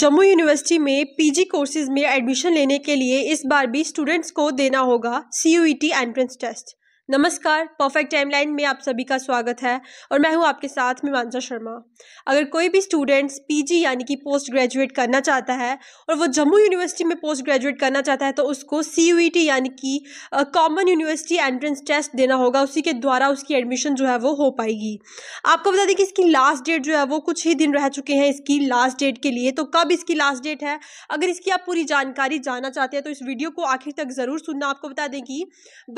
Jammu university में PG courses में admission लेने के लिए इस बार भी स्टूडेंट्स को देना होगा सीयूईटी एंट्रेंस टेस्ट नमस्कार परफेक्ट टाइमलाइन में आप सभी का स्वागत है और मैं हूं आपके साथ मीमांसा शर्मा अगर कोई भी स्टूडेंट्स पीजी यानी कि पोस्ट ग्रेजुएट करना चाहता है और वो जम्मू यूनिवर्सिटी में पोस्ट ग्रेजुएट करना चाहता है तो उसको सी e यानी कि कॉमन यूनिवर्सिटी एंट्रेंस टेस्ट देना होगा उसी के द्वारा उसकी एडमिशन जो है वो हो पाएगी आपको बता दें कि इसकी लास्ट डेट जो है वो कुछ ही दिन रह चुके हैं इसकी लास्ट डेट के लिए तो कब इसकी लास्ट डेट है अगर इसकी आप पूरी जानकारी जानना चाहते हैं तो इस वीडियो को आखिर तक ज़रूर सुनना आपको बता दें कि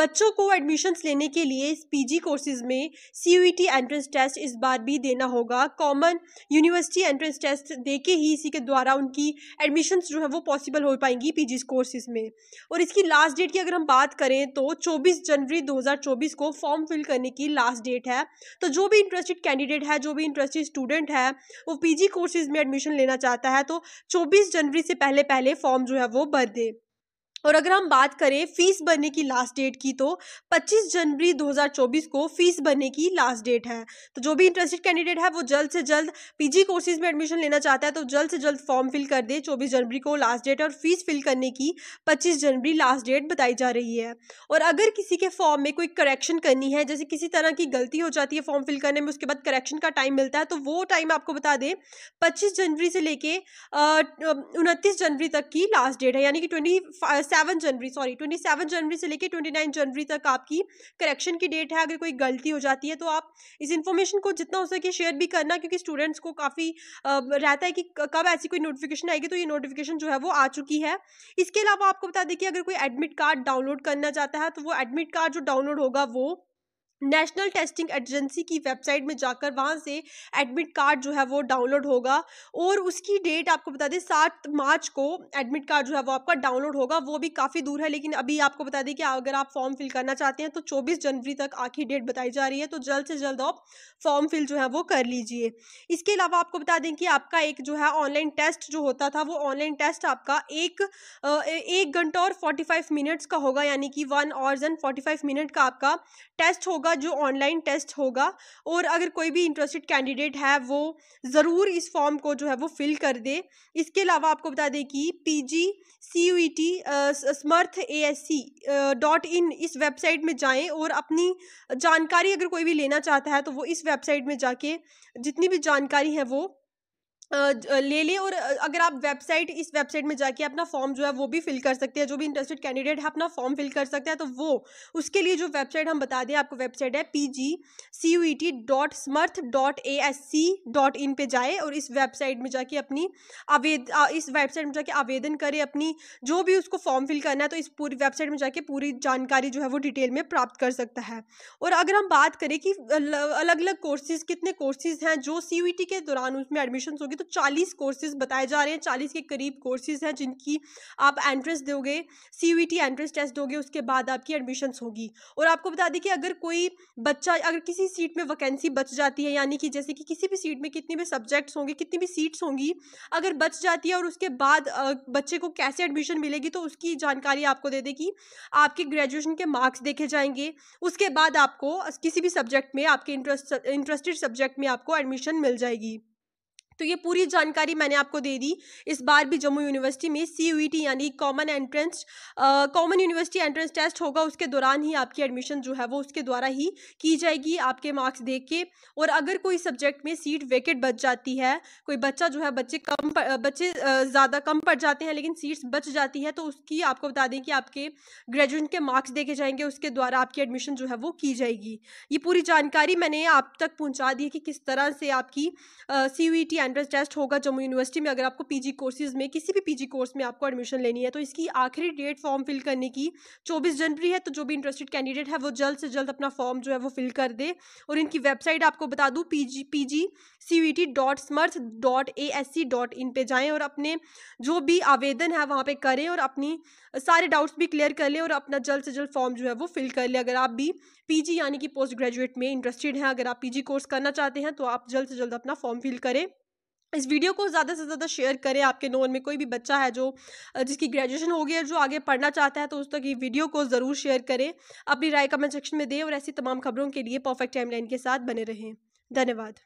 बच्चों को एडमिशन एंट्रेंस लेने के लिए इस पीजी कोर्सेज में सीयूईटी एंट्रेंस टेस्ट इस बार भी देना होगा कॉमन यूनिवर्सिटी एंट्रेंस टेस्ट दे के ही इसी के द्वारा उनकी एडमिशन जो है वो पॉसिबल हो पाएंगी पी कोर्सेज में और इसकी लास्ट डेट की अगर हम बात करें तो चौबीस जनवरी दो को फॉर्म फिल करने की लास्ट डेट है तो जो भी इंटरेस्टेड कैंडिडेट है जो भी इंटरेस्टेड स्टूडेंट है वो पीजी कोर्सेज में एडमिशन लेना चाहता है तो चौबीस जनवरी से पहले पहले फॉर्म जो है वो भर दे और अगर हम बात करें फीस भरने की लास्ट डेट की तो 25 जनवरी 2024 को फीस भरने की लास्ट डेट है तो जो भी इंटरेस्टेड कैंडिडेट है वो जल्द से जल्द पीजी कोर्सेज में एडमिशन लेना चाहता है तो जल्द से जल्द फॉर्म फिल कर दे चौबीस जनवरी को लास्ट डेट और फीस फिल करने की पच्चीस जनवरी लास्ट डेट बताई जा रही है और अगर किसी के फॉर्म में कोई करेक्शन करनी है जैसे किसी तरह की गलती हो जाती है फॉर्म फिल करने में उसके बाद करेक्शन का टाइम मिलता है तो वो टाइम आपको बता दें पच्चीस जनवरी से लेके उनतीस जनवरी तक की लास्ट डेट है यानी कि twenty seven January sorry twenty seven January से लेकर ट्वेंटी नाइन जनवरी तक आपकी करेक्शन की डेट है अगर कोई गलती हो जाती है तो आप इस इन्फॉर्मेशन को जितना हो सके शेयर भी करना क्योंकि स्टूडेंट्स को काफ़ी रहता है कि कब ऐसी कोई नोटिफिकेशन आएगी तो ये नोटिफिकेशन जो है वो आ चुकी है इसके अलावा आपको बता दें कि अगर कोई एडमिट कार्ड डाउनलोड करना चाहता है तो वो एडमिट कार्ड जो डाउनलोड होगा वो नेशनल टेस्टिंग एजेंसी की वेबसाइट में जाकर वहाँ से एडमिट कार्ड जो है वो डाउनलोड होगा और उसकी डेट आपको बता दें सात मार्च को एडमिट कार्ड जो है वो आपका डाउनलोड होगा वो भी काफ़ी दूर है लेकिन अभी आपको बता दें कि अगर आप फॉर्म फिल करना चाहते हैं तो चौबीस जनवरी तक आखिरी डेट बताई जा रही है तो जल्द से जल्द आप फॉर्म फिल जो है वो कर लीजिए इसके अलावा आपको बता दें कि आपका एक जो है ऑनलाइन टेस्ट जो होता था वो ऑनलाइन टेस्ट आपका एक एक घंटा और फोर्टी मिनट्स का होगा यानी कि one hours and forty minute का आपका टेस्ट होगा होगा जो ऑनलाइन टेस्ट होगा और अगर कोई भी इंटरेस्टेड कैंडिडेट है वो ज़रूर इस फॉर्म को जो है वो फिल कर दे इसके अलावा आपको बता दें कि P G C U E T Samarth A S C dot in इस वेबसाइट में जाएं और अपनी जानकारी अगर कोई भी लेना चाहता है तो वो इस वेबसाइट में जाके जितनी भी जानकारी है वो ले लें और अगर आप वेबसाइट इस वेबसाइट में जाके अपना फॉर्म जो है वो भी फिल कर सकते हैं जो भी इंटरेस्टेड कैंडिडेट है अपना फॉर्म फिल कर सकते हैं तो वो उसके लिए जो वेबसाइट हम बता दें आपको वेबसाइट है P G C U E T dot Samarth dot A S C dot in पर जाए और इस वेबसाइट में जाके अपनी आवेद इस वेबसाइट में जाके आवेदन करें अपनी जो भी उसको फॉर्म फिल करना है तो इस पूरी वेबसाइट में जाके पूरी जानकारी जो है वो डिटेल में प्राप्त कर सकता है और अगर हम बात करें कि अलग अलग कोर्सेज कितने कोर्सेज हैं जो सी यू ई टी के दौरान उसमें एडमिशन होगी तो चालीस कोर्सेज बताए जा रहे हैं चालीस के करीब कोर्सेज हैं जिनकी आप एंट्रेंस दोगे C U T entrance test दोगे उसके बाद आपकी एडमिशन्स होगी और आपको बता दें कि अगर कोई बच्चा अगर किसी सीट में वैकेंसी बच जाती है यानी कि जैसे कि किसी भी सीट में कितने भी सब्जेक्ट्स होंगे कितनी भी सीट्स होंगी अगर बच जाती है और उसके बाद बच्चे को कैसे एडमिशन मिलेगी तो उसकी जानकारी आपको दे देगी आपके ग्रेजुएशन के मार्क्स देखे जाएंगे उसके बाद आपको किसी भी सब्जेक्ट में आपके इंटरेस्ट इंटरेस्टेड सब्जेक्ट में आपको एडमिशन मिल जाएगी तो ये पूरी जानकारी मैंने आपको दे दी इस बार भी जम्मू यूनिवर्सिटी में सी e यानी common entrance common university entrance test होगा उसके दौरान ही आपकी एडमिशन जो है वो उसके द्वारा ही की जाएगी आपके मार्क्स देख के और अगर कोई सब्जेक्ट में सीट वेकेट बच जाती है कोई बच्चा जो है बच्चे कम पर, बच्चे ज़्यादा कम पड़ जाते हैं लेकिन सीट्स बच जाती है तो उसकी आपको बता दें कि आपके ग्रेजुएट के मार्क्स देखे जाएंगे उसके द्वारा आपकी एडमिशन जो है वो की जाएगी ये पूरी जानकारी मैंने आप तक पहुँचा दी कि किस तरह से आपकी सी यू एंट्रेंस टेस्ट होगा जम्मू यूनिवर्सिटी में अगर आपको पीजी कोर्सेज में किसी भी पीजी कोर्स में आपको एडमिशन लेनी है तो इसकी आखिरी डेट फॉर्म फिल करने की चौबीस जनवरी है तो जो भी इंटरेस्टेड कैंडिडेट है वो जल्द से जल्द अपना फॉर्म जो है वो फिल कर दे और इनकी वेबसाइट आपको बता दूँ P G P G C V T dot dot A S C dot in पर जाएँ और अपने जो भी आवेदन है वहाँ पर करें और अपनी सारे डाउट्स भी क्लियर कर लें और अपना जल्द से जल्द फॉर्म जो है वो फिल कर लें अगर आप भी पीजी यानी कि पोस्ट ग्रेजुएट में इंटरेस्टेड हैं अगर आप पीजी कोर्स करना चाहते हैं तो आप जल्द से जल्द अपना फॉर्म फिल करें इस वीडियो को ज़्यादा से ज़्यादा शेयर करें आपके नोन में कोई भी बच्चा है जो जिसकी ग्रेजुएशन हो गई है जो आगे पढ़ना चाहता है तो उस तक ये वीडियो को ज़रूर शेयर करें अपनी राय कमेंट सेक्शन में दें और ऐसी तमाम खबरों के लिए परफेक्ट टाइमलाइन के साथ बने रहें धन्यवाद